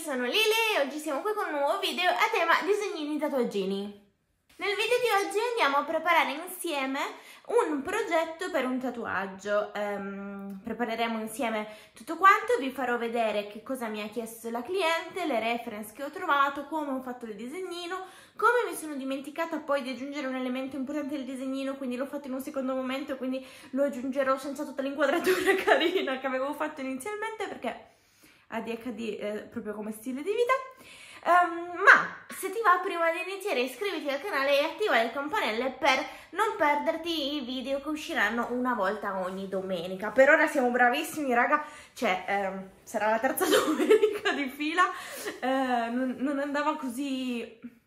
sono Lele e oggi siamo qui con un nuovo video a tema disegnini tatuaggini. Nel video di oggi andiamo a preparare insieme un progetto per un tatuaggio. Um, prepareremo insieme tutto quanto, vi farò vedere che cosa mi ha chiesto la cliente, le reference che ho trovato, come ho fatto il disegnino, come mi sono dimenticata poi di aggiungere un elemento importante del disegnino, quindi l'ho fatto in un secondo momento, quindi lo aggiungerò senza tutta l'inquadratura carina che avevo fatto inizialmente perché ADHD eh, proprio come stile di vita. Um, ma se ti va prima di iniziare iscriviti al canale e attiva le campanelle per non perderti i video che usciranno una volta ogni domenica. Per ora siamo bravissimi raga, cioè ehm, sarà la terza domenica di fila, eh, non, non, andava così...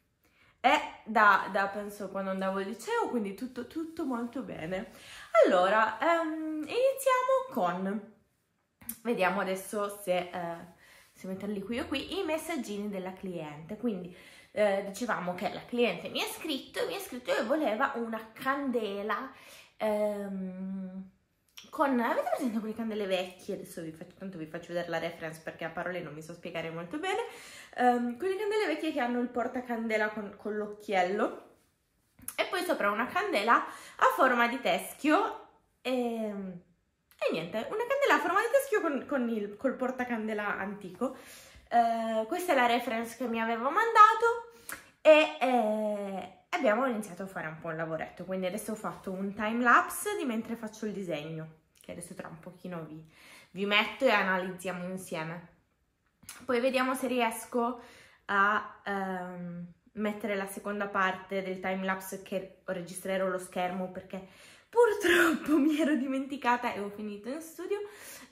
È da, da, penso quando andavo al liceo, quindi tutto, tutto molto bene. Allora, ehm, iniziamo con Vediamo adesso se, eh, se metterli qui o qui, i messaggini della cliente. Quindi eh, dicevamo che la cliente mi ha scritto, mi ha scritto che voleva una candela ehm, con... Avete presente quelle candele vecchie? Adesso vi faccio, tanto vi faccio vedere la reference perché a parole non mi so spiegare molto bene. Um, quelle candele vecchie che hanno il portacandela con, con l'occhiello e poi sopra una candela a forma di teschio e ehm, e niente, una candela a forma di teschio con, con il, col portacandela antico. Eh, questa è la reference che mi avevo mandato e eh, abbiamo iniziato a fare un po' un lavoretto. Quindi adesso ho fatto un time lapse di mentre faccio il disegno, che adesso tra un pochino vi, vi metto e analizziamo insieme. Poi vediamo se riesco a ehm, mettere la seconda parte del time lapse che registrerò lo schermo perché Purtroppo mi ero dimenticata e ho finito in studio,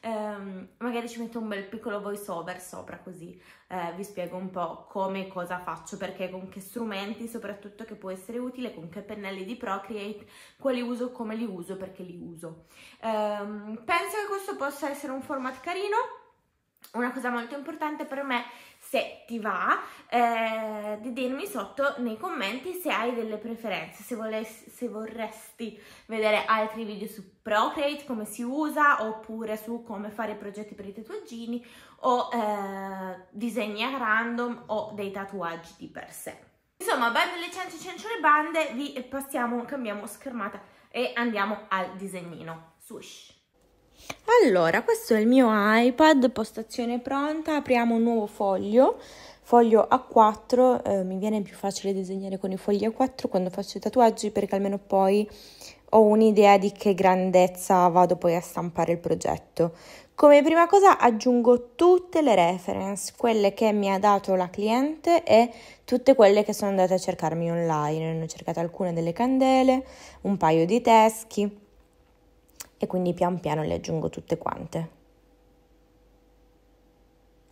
um, magari ci metto un bel piccolo voice over sopra così uh, vi spiego un po' come e cosa faccio, perché con che strumenti soprattutto che può essere utile, con che pennelli di Procreate, quali uso, come li uso, perché li uso. Um, penso che questo possa essere un format carino, una cosa molto importante per me è se ti va eh, di dirmi sotto nei commenti se hai delle preferenze, se, volessi, se vorresti vedere altri video su Procreate, come si usa, oppure su come fare progetti per i tatuaggini o eh, disegni a random o dei tatuaggi di per sé. Insomma, bando le ciance le bande, vi passiamo, cambiamo schermata e andiamo al disegnino. Sush! Allora, questo è il mio iPad, postazione pronta, apriamo un nuovo foglio, foglio A4, eh, mi viene più facile disegnare con i fogli A4 quando faccio i tatuaggi perché almeno poi ho un'idea di che grandezza vado poi a stampare il progetto. Come prima cosa aggiungo tutte le reference, quelle che mi ha dato la cliente e tutte quelle che sono andate a cercarmi online. Ne ho cercate alcune delle candele, un paio di teschi e quindi pian piano le aggiungo tutte quante.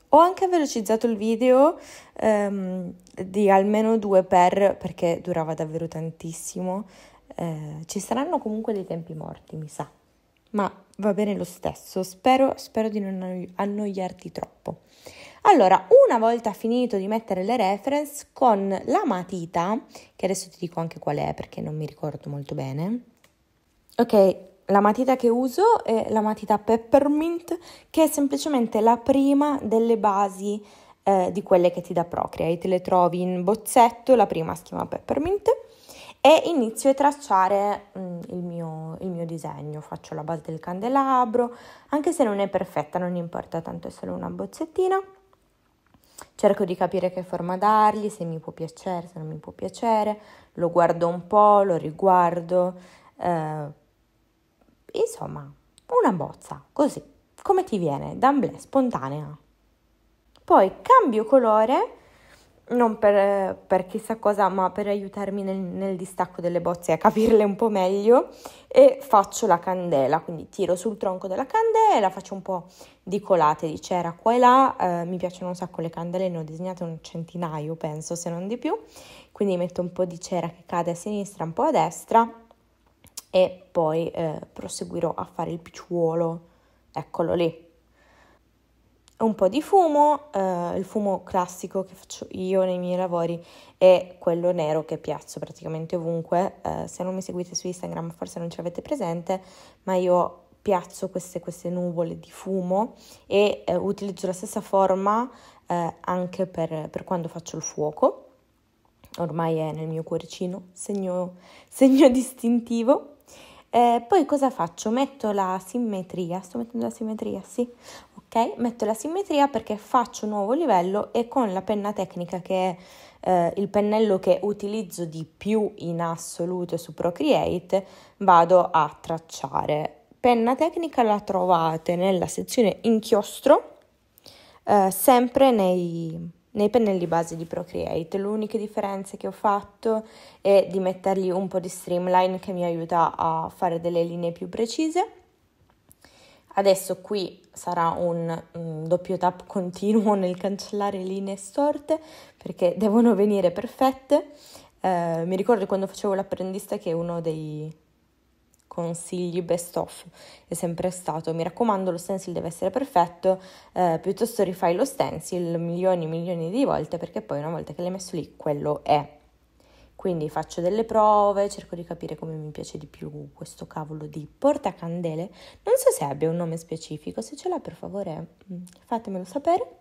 Ho anche velocizzato il video ehm, di almeno due per perché durava davvero tantissimo. Eh, ci saranno comunque dei tempi morti, mi sa, ma va bene lo stesso. Spero, spero di non annoiarti troppo. Allora, una volta finito di mettere le reference con la matita, che adesso ti dico anche qual è perché non mi ricordo molto bene. Ok, la matita che uso è la matita Peppermint, che è semplicemente la prima delle basi eh, di quelle che ti dà Procreate. Le trovi in bozzetto, la prima si chiama Peppermint, e inizio a tracciare mm, il, mio, il mio disegno. Faccio la base del candelabro, anche se non è perfetta, non importa, tanto è solo una bozzettina. Cerco di capire che forma dargli, se mi può piacere, se non mi può piacere, lo guardo un po', lo riguardo. Eh, Insomma, una bozza, così, come ti viene, d'amblè, spontanea. Poi cambio colore, non per, per, chissà cosa, ma per aiutarmi nel, nel distacco delle bozze a capirle un po' meglio, e faccio la candela, quindi tiro sul tronco della candela, faccio un po' di colate di cera qua e là, eh, mi piacciono un sacco le candele, ne ho disegnate un centinaio penso, se non di più, quindi metto un po' di cera che cade a sinistra, un po' a destra, e poi eh, proseguirò a fare il picciuolo, eccolo lì. Un po' di fumo, eh, il fumo classico che faccio io nei miei lavori è quello nero che piazzo praticamente ovunque. Eh, se non mi seguite su Instagram forse non ce l'avete presente, ma io piazzo queste, queste nuvole di fumo e eh, utilizzo la stessa forma eh, anche per, per quando faccio il fuoco. Ormai è nel mio cuoricino, segno, segno distintivo. Eh, poi cosa faccio? Metto la simmetria, sto mettendo la simmetria, sì, ok? Metto la simmetria perché faccio un nuovo livello e con la penna tecnica che è eh, il pennello che utilizzo di più in assoluto su Procreate vado a tracciare. Penna tecnica la trovate nella sezione inchiostro, eh, sempre nei nei pennelli base di Procreate l'unica differenza che ho fatto è di mettergli un po' di streamline che mi aiuta a fare delle linee più precise. Adesso qui sarà un, un doppio tap continuo nel cancellare linee storte perché devono venire perfette. Eh, mi ricordo quando facevo l'apprendista che uno dei, consigli best of è sempre stato mi raccomando lo stencil deve essere perfetto eh, piuttosto rifai lo stencil milioni e milioni di volte perché poi una volta che l'hai messo lì quello è quindi faccio delle prove, cerco di capire come mi piace di più questo cavolo di portacandele. Non so se abbia un nome specifico, se ce l'ha per favore mm, fatemelo sapere.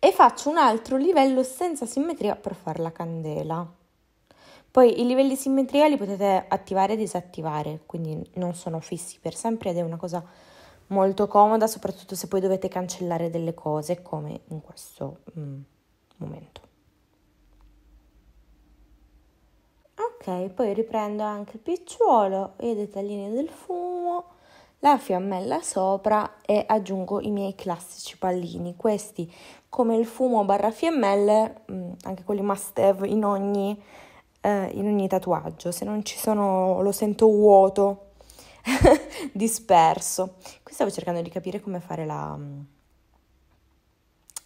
E faccio un altro livello senza simmetria per fare la candela. Poi i livelli di simmetria li potete attivare e disattivare, quindi non sono fissi per sempre ed è una cosa molto comoda, soprattutto se poi dovete cancellare delle cose come in questo mm, momento. Ok, poi riprendo anche il picciolo, i dettagli del fumo, la fiammella sopra e aggiungo i miei classici pallini. Questi come il fumo barra fiammelle, mm, anche quelli must have in ogni eh, in ogni tatuaggio, se non ci sono lo sento vuoto, disperso. Qui stavo cercando di capire come fare la, mm,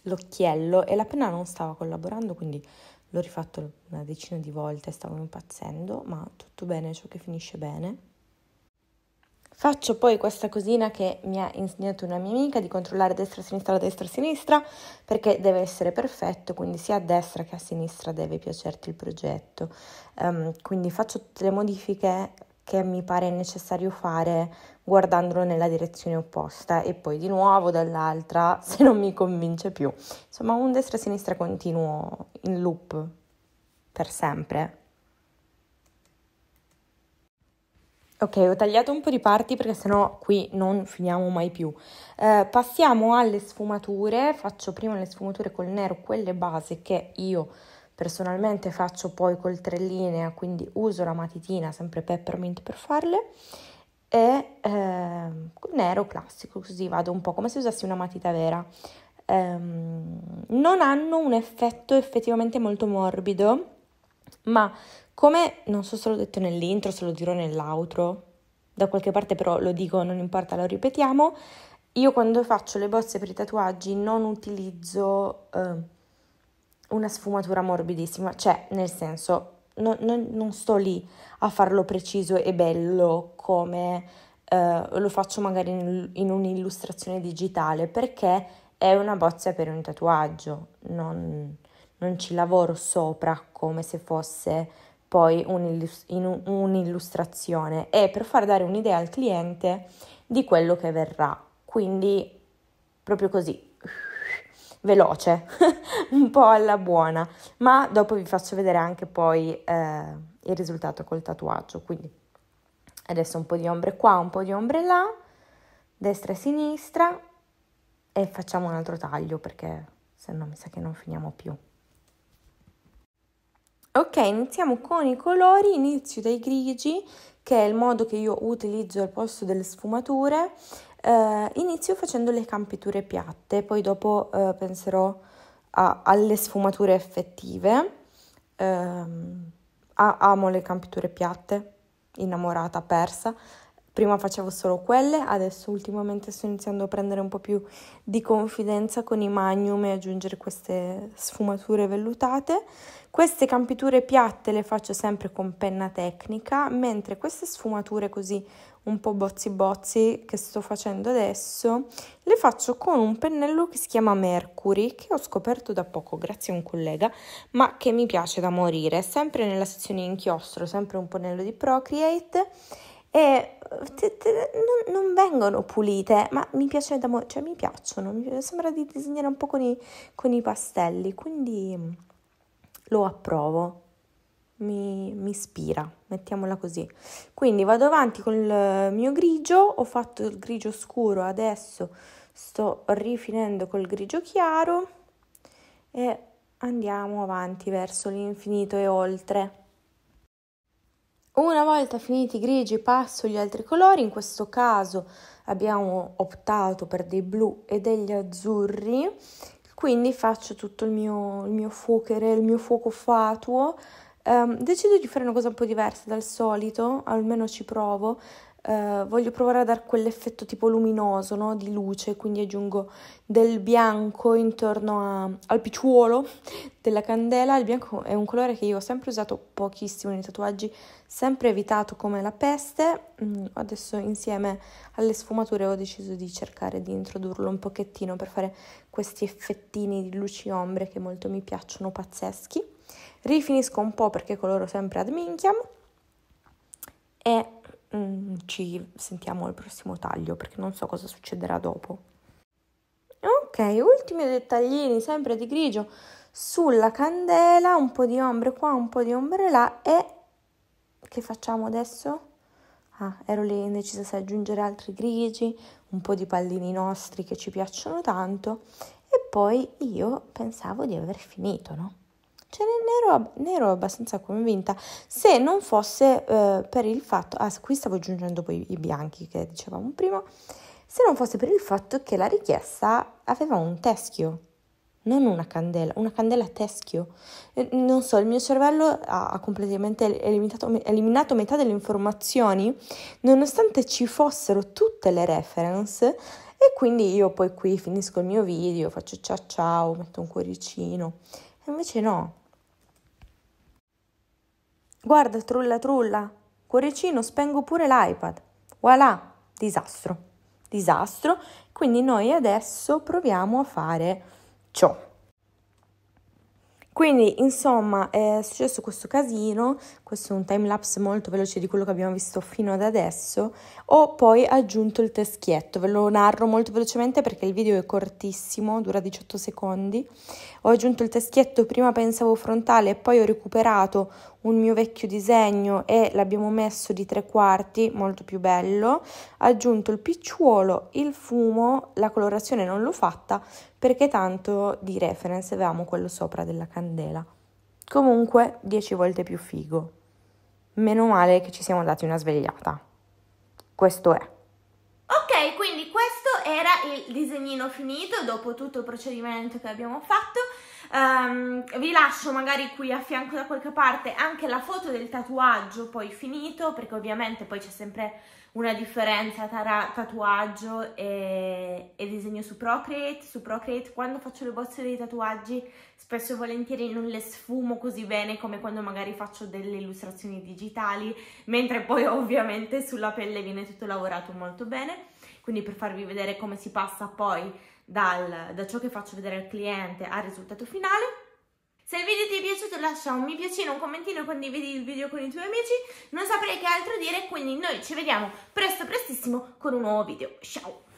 l'occhiello e la penna non stava collaborando, quindi l'ho rifatto una decina di volte, stavo impazzendo, ma tutto bene, ciò che finisce bene. Faccio poi questa cosina che mi ha insegnato una mia amica di controllare destra-sinistra, destra-sinistra, perché deve essere perfetto, quindi sia a destra che a sinistra deve piacerti il progetto. Um, quindi faccio tutte le modifiche che mi pare necessario fare guardandolo nella direzione opposta e poi di nuovo dall'altra se non mi convince più. Insomma, un destra-sinistra continuo in loop per sempre. Ok, ho tagliato un po' di parti perché sennò qui non finiamo mai più. Eh, passiamo alle sfumature, faccio prima le sfumature col nero, quelle base che io personalmente faccio poi col tre linea, quindi uso la matitina, sempre peppermint per farle, e eh, nero classico, così vado un po' come se usassi una matita vera. Eh, non hanno un effetto effettivamente molto morbido, ma come non so se l'ho detto nell'intro, se lo dirò nell'outro, da qualche parte però lo dico, non importa, lo ripetiamo, io quando faccio le bozze per i tatuaggi non utilizzo eh, una sfumatura morbidissima, cioè nel senso non, non, non, sto lì a farlo preciso e bello come eh, lo faccio magari in, in un'illustrazione digitale perché è una bozza per un tatuaggio, non non ci lavoro sopra come se fosse poi un'illustrazione, è per far dare un'idea al cliente di quello che verrà. Quindi proprio così, veloce, un po' alla buona, ma dopo vi faccio vedere anche poi eh, il risultato col tatuaggio, quindi adesso un po' di ombre qua, un po' di ombre là, destra e sinistra e facciamo un altro taglio perché se no mi sa che non finiamo più. Ok, iniziamo con i colori, inizio dai grigi, che è il modo che io utilizzo al posto delle sfumature. Eh, inizio facendo le campiture piatte, poi dopo eh, penserò a, alle sfumature effettive. Eh, amo le campiture piatte, innamorata, persa. Prima facevo solo quelle, adesso ultimamente sto iniziando a prendere un po' più di confidenza con i magnum e aggiungere queste sfumature vellutate. Queste campiture piatte le faccio sempre con penna tecnica, mentre queste sfumature così un po' bozzi bozzi che sto facendo adesso le faccio con un pennello che si chiama Mercury che ho scoperto da poco grazie a un collega ma che mi piace da morire sempre nella sezione inchiostro sempre un pennello di Procreate e te, te, non, non, vengono pulite, ma mi piacciono da mo- cioè mi piacciono, mi sembra di disegnare un po' con i, con i pastelli, quindi mm, lo approvo. Mi, mi, ispira, mettiamola così. Quindi vado avanti con il mio grigio, ho fatto il grigio scuro, adesso sto rifinendo col grigio chiaro e andiamo avanti verso l'infinito e oltre. Una volta finiti i grigi passo gli altri colori, in questo caso abbiamo optato per dei blu e degli azzurri, quindi faccio tutto il mio, il mio fuochero, il mio fuoco fatuo. Um, decido di fare una cosa un po' diversa dal solito, almeno ci provo, eh, voglio provare a dare quell'effetto tipo luminoso, no? di luce, quindi aggiungo del bianco intorno a, al picciuolo della candela. Il bianco è un colore che io ho sempre usato pochissimo nei tatuaggi, sempre evitato come la peste. Mm, adesso insieme alle sfumature ho deciso di cercare di introdurlo un pochettino per fare questi effettini di luci ombre che molto mi piacciono, pazzeschi. Rifinisco un po' perché coloro sempre ad minchiam e mm, ci sentiamo al prossimo taglio perché non so cosa succederà dopo. Ok, ultimi dettaglini sempre di grigio sulla candela, un po' di ombre qua, un po' di ombre là e che facciamo adesso? Ah, ero lì indecisa se aggiungere altri grigi, un po' di pallini nostri che ci piacciono tanto e poi io pensavo di aver finito, no? ce cioè, ne ero, ne ero abbastanza convinta, se non fosse eh, per il fatto, ah qui stavo aggiungendo poi i bianchi che dicevamo prima, se non fosse per il fatto che la richiesta aveva un teschio, non una candela, una candela a teschio. Non so, il mio cervello ha completamente eliminato, metà delle informazioni, nonostante ci fossero tutte le reference. E quindi io poi qui finisco il mio video, faccio ciao ciao, metto un cuoricino. E invece no, Guarda, trulla trulla, cuoricino, spengo pure l'iPad. Voilà, disastro. Disastro. Quindi noi adesso proviamo a fare ciò. Quindi, insomma, è successo questo casino, questo è un time lapse molto veloce di quello che abbiamo visto fino ad adesso, ho poi aggiunto il teschietto, ve lo narro molto velocemente perché il video è cortissimo, dura 18 secondi, ho aggiunto il teschietto, prima pensavo frontale e poi ho recuperato un mio vecchio disegno e l'abbiamo messo di tre quarti, molto più bello, aggiunto il picciuolo, il fumo, la colorazione non l'ho fatta perché tanto di reference avevamo quello sopra della candela. Comunque 10 volte più figo. Meno male che ci siamo dati una svegliata. Questo è. Ok, quindi questo era il disegnino finito dopo tutto il procedimento che abbiamo fatto Um, vi lascio magari qui a fianco da qualche parte anche la foto del tatuaggio poi finito, perché ovviamente poi c'è sempre una differenza tra tatuaggio e, e, disegno su Procreate. Su Procreate quando faccio le bozze dei tatuaggi spesso e volentieri non le sfumo così bene come quando magari faccio delle illustrazioni digitali, mentre poi ovviamente sulla pelle viene tutto lavorato molto bene. Quindi per farvi vedere come si passa poi dal, da ciò che faccio vedere al cliente al risultato finale. Se il video ti è piaciuto lascia un mi piacino, un commentino condividi il video con i tuoi amici. Non saprei che altro dire, quindi noi ci vediamo presto prestissimo con un nuovo video. Ciao!